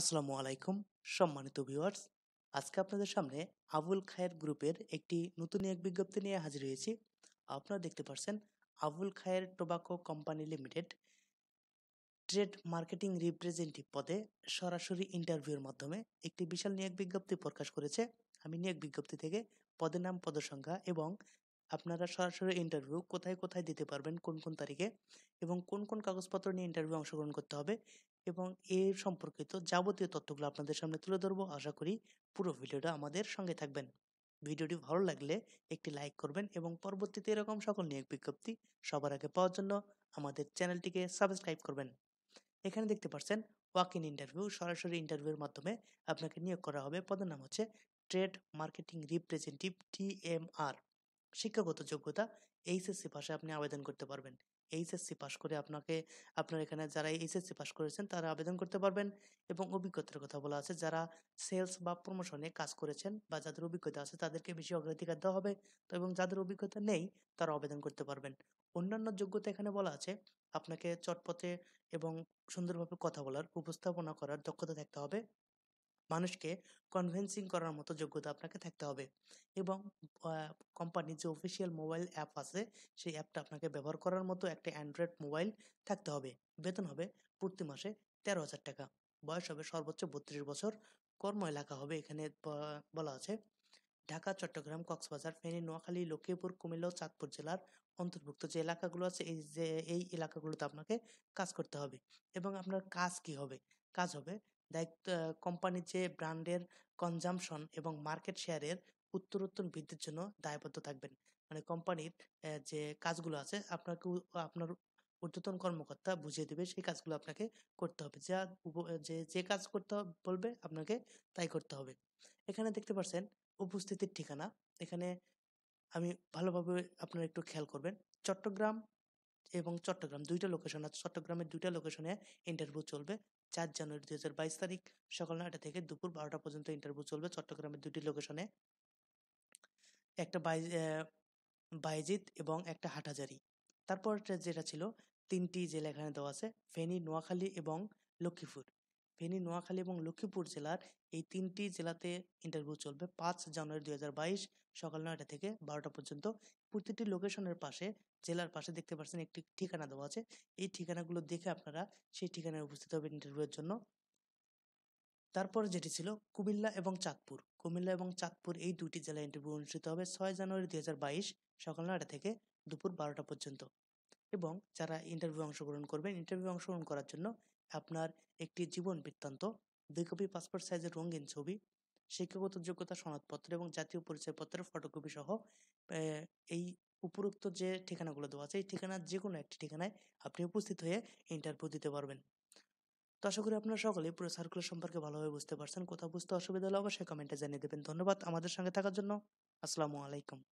আসসালামু আলাইকুম সম্মানিত ভিউয়ার্স আজকে আপনাদের সামনে আবুল খায়ের গ্রুপের একটি নতুন এক বিজ্ঞপ্তি নিয়ে হাজির হয়েছি আপনারা দেখতে পাচ্ছেন Abul Khair tobacco company limited trade marketing representative পদে সরাসরি ইন্টারভিউর মাধ্যমে একটি বিশাল নিয়োগ বিজ্ঞপ্তি প্রকাশ করেছে আমি নিয়োগ বিজ্ঞপ্তি থেকে পদের নাম পদসংখ্যা এবং আপনারা সরাসরি ইন্টারভিউ কোথায় কোথায় দিতে পারবেন কোন কোন তারিখে এবং কোন কোন কাগজপত্র নিয়ে ইন্টারভিউ অংশগ্রহণ করতে হবে এবং এর সম্পর্কিত যাবতীয় তথ্যগুলো আপনাদের সামনে তুলে ধরবো আশা করি পুরো ভিডিওটা আমাদের সঙ্গে থাকবেন ভিডিওটি ভালো লাগলে একটি লাইক করবেন এবং পরবর্তীতে এরকম সকল নিয়োগ বিজ্ঞপ্তি সবার আগে পাওয়ার জন্য আমাদের চ্যানেলটিকে সাবস্ক্রাইব করবেন এখানে দেখতে পাচ্ছেন ওয়াক ইন ইন্টারভিউ সরাসরি ইন্টারভিউর মাধ্যমে আপনাকে নিয়োগ করা হবে পদের নাম হচ্ছে ট্রেড মার্কেটিং রিপ্রেজেন্টেটিভ টিএমআর শিক্ষাগত যোগ্যতা এইচএসসি ভাষায় আপনি আবেদন করতে পারবেন এইচএসসি পাশ করে আপনাকে আপনার এখানে যারা এইচএসসি পাশ করেছেন তারা আবেদন করতে পারবেন এবং অভিজ্ঞতার কথা বলা আছে যারা সেলস বা প্রমোশনে কাজ করেছেন বা যাদের অভিজ্ঞতা আছে তাদেরকে বেশি অগ্রাধিকার দেওয়া হবে তো এবং যাদের অভিজ্ঞতা নেই তারা আবেদন করতে পারবেন অন্যান্য যোগ্যতা এখানে বলা আছে আপনাকে চটপথে এবং সুন্দরভাবে কথা বলার উপস্থাপনা করার দক্ষতা থাকতে হবে মানুষকে কনভেন্সিং করার মতো যোগ্যতা আপনাকে থাকতে হবে এবং কোম্পানির যে অফিসিয়াল মোবাইল অ্যাপ আছে সেই অ্যাপটা আপনাকে ব্যবহার করার মতো একটা অ্যান্ড্রয়েড মোবাইল থাকতে হবে বেতন হবে প্রতি মাসে তেরো হাজার টাকা বয়স হবে সর্বোচ্চ বত্রিশ বছর কর্ম এলাকা হবে এখানে বলা আছে ঢাকা চট্টগ্রাম কক্সবাজার ফেনী নোয়াখালী লক্ষ্মীপুর কুমিল্লা চাঁদপুর জেলার অন্তর্ভুক্ত যে এলাকাগুলো আছে এই যে এই এলাকাগুলোতে আপনাকে কাজ করতে হবে এবং আপনার কাজ কি হবে কাজ হবে দায়িত্ব কোম্পানির যে ব্র্যান্ডের কনজামশন এবং মার্কেট শেয়ারের উত্তরোত্তর বৃদ্ধির জন্য দায়বদ্ধ থাকবেন মানে কোম্পানির যে কাজগুলো আছে আপনাকে আপনার ঊর্ধ্বতন কর্মকর্তা বুঝিয়ে দেবে সেই কাজগুলো আপনাকে করতে হবে যা যে যে কাজ করতে বলবে আপনাকে তাই করতে হবে এখানে দেখতে পাচ্ছেন উপস্থিতির ঠিকানা এখানে আমি ভালোভাবে আপনারা একটু খেয়াল করবেন চট্টগ্রাম এবং চট্টগ্রাম দুইটা লোকেশন আছে চট্টগ্রামের দুইটা লোকেশনে ইন্টারভিউ চলবে চার জানুয়ারি দু হাজার বাইশ তারিখ সকাল নয়টা থেকে দুপুর বারোটা পর্যন্ত ইন্টারভিউ চলবে চট্টগ্রামের দুটি লোকেশনে একটা বাই বাইজিত এবং একটা হাটাজারি তারপর যেটা ছিল তিনটি জেলা এখানে দেওয়া আছে ফেনী নোয়াখালী এবং লক্ষ্মীপুর ফেনী নোয়াখালী এবং লক্ষ্মীপুর জেলার এই তিনটি জেলাতে ইন্টারভিউ চলবে পাঁচ জানুয়ারি দুই সকাল নয়টা থেকে বারোটা পর্যন্ত প্রতিটি লোকেশনের পাশে জেলার পাশে দেখতে পাচ্ছেন একটি ঠিকানা দেওয়া আছে এই ঠিকানাগুলো দেখে আপনারা সেই ঠিকানায় উপস্থিত হবেন ইন্টারভিউয়ের জন্য তারপর যেটি ছিল কুমিল্লা এবং চাঁদপুর কুমিল্লা এবং চাঁদপুর এই দুটি জেলায় ইন্টারভিউ অনুষ্ঠিত হবে ছয় জানুয়ারি দুই হাজার বাইশ সকাল নয়টা থেকে দুপুর বারোটা পর্যন্ত এবং যারা ইন্টারভিউ অংশগ্রহণ করবেন ইন্টারভিউ অংশগ্রহণ করার জন্য আপনার একটি জীবন বৃত্তান্ত দুই কপি পাসপোর্ট সাইজের রঙিন ছবি শিক্ষাগত যোগ্যতা সনদপত্র এবং জাতীয় পরিচয়পত্রের ফটোকপি সহ এই উপরোক্ত যে ঠিকানাগুলো দেওয়া আছে এই ঠিকানার যে কোনো একটি ঠিকানায় আপনি উপস্থিত হয়ে ইন্টারভিউ দিতে পারবেন তো আশা করি আপনারা সকলে পুরো সার্কুলার সম্পর্কে ভালোভাবে বুঝতে পারছেন কোথাও বুঝতে অসুবিধা হলে অবশ্যই কমেন্টে জানিয়ে দেবেন ধন্যবাদ আমাদের সঙ্গে থাকার জন্য আসসালামু আলাইকুম